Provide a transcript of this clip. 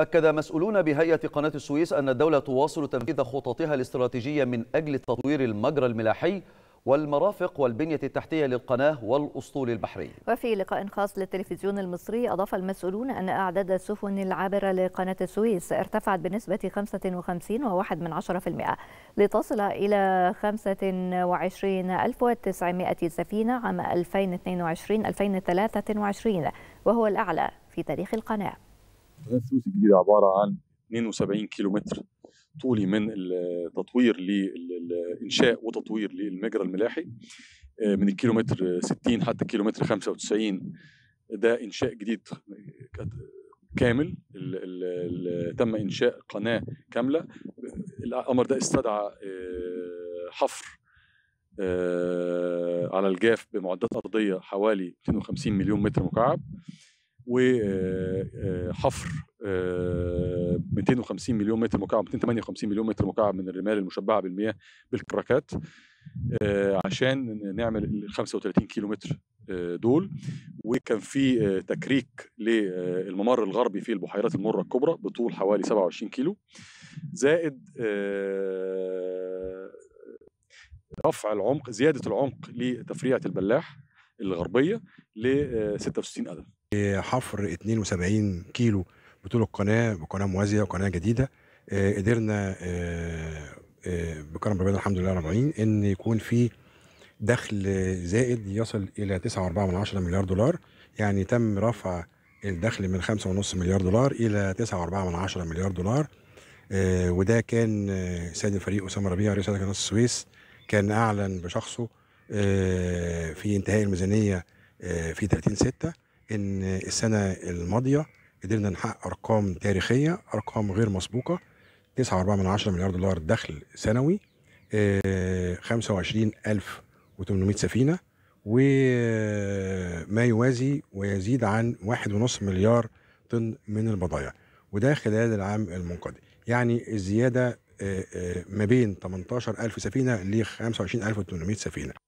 أكد مسؤولون بهيئة قناة السويس أن الدولة تواصل تنفيذ خططها الاستراتيجية من أجل تطوير المجرى الملاحي والمرافق والبنية التحتية للقناة والأسطول البحري وفي لقاء خاص للتلفزيون المصري أضاف المسؤولون أن أعداد السفن العابرة لقناة السويس ارتفعت بنسبة 55.1% لتصل إلى 25900 سفينة عام 2022-2023 وهو الأعلى في تاريخ القناة ميزان سويس الجديد عباره عن 72 كيلو متر طولي من التطوير للانشاء وتطوير للمجرى الملاحي آه، من الكيلومتر 60 حتى الكيلومتر 95 ده انشاء جديد كامل الـ الـ تم انشاء قناه كامله الامر ده استدعى آه، حفر آه، على الجاف بمعدات ارضيه حوالي 250 مليون متر مكعب وحفر آه، آه، 250 آه، مليون متر مكعب 258 مليون متر مكعب من الرمال المشبعه بالمياه بالكراكات عشان نعمل ال 35 كيلو متر دول وكان في تكريك للممر الغربي في البحيرات المره الكبرى بطول حوالي 27 كيلو زائد رفع العمق زياده العمق لتفريعه البلاح الغربيه ل 66 قدم حفر 72 كيلو بطول القناه بقناه موازيه وقناه جديده آه، قدرنا آه، آه، بكرم ربنا الحمد لله رب ان يكون في دخل زائد يصل الى 9.4 مليار دولار يعني تم رفع الدخل من 5.5 مليار دولار الى 9.4 مليار دولار وده كان سيد الفريق اسامه ربيع رئيس قناه السويس كان اعلن بشخصه في انتهاء الميزانيه في 30 6 ان السنه الماضيه قدرنا نحقق ارقام تاريخيه ارقام غير مسبوقه 9.4 مليار دولار دخل سنوي 25800 آه، سفينه وما يوازي ويزيد عن 1.5 مليار طن من البضائع وده خلال العام المنقضي يعني الزياده آه، آه، ما بين 18000 سفينه ل 25800 سفينه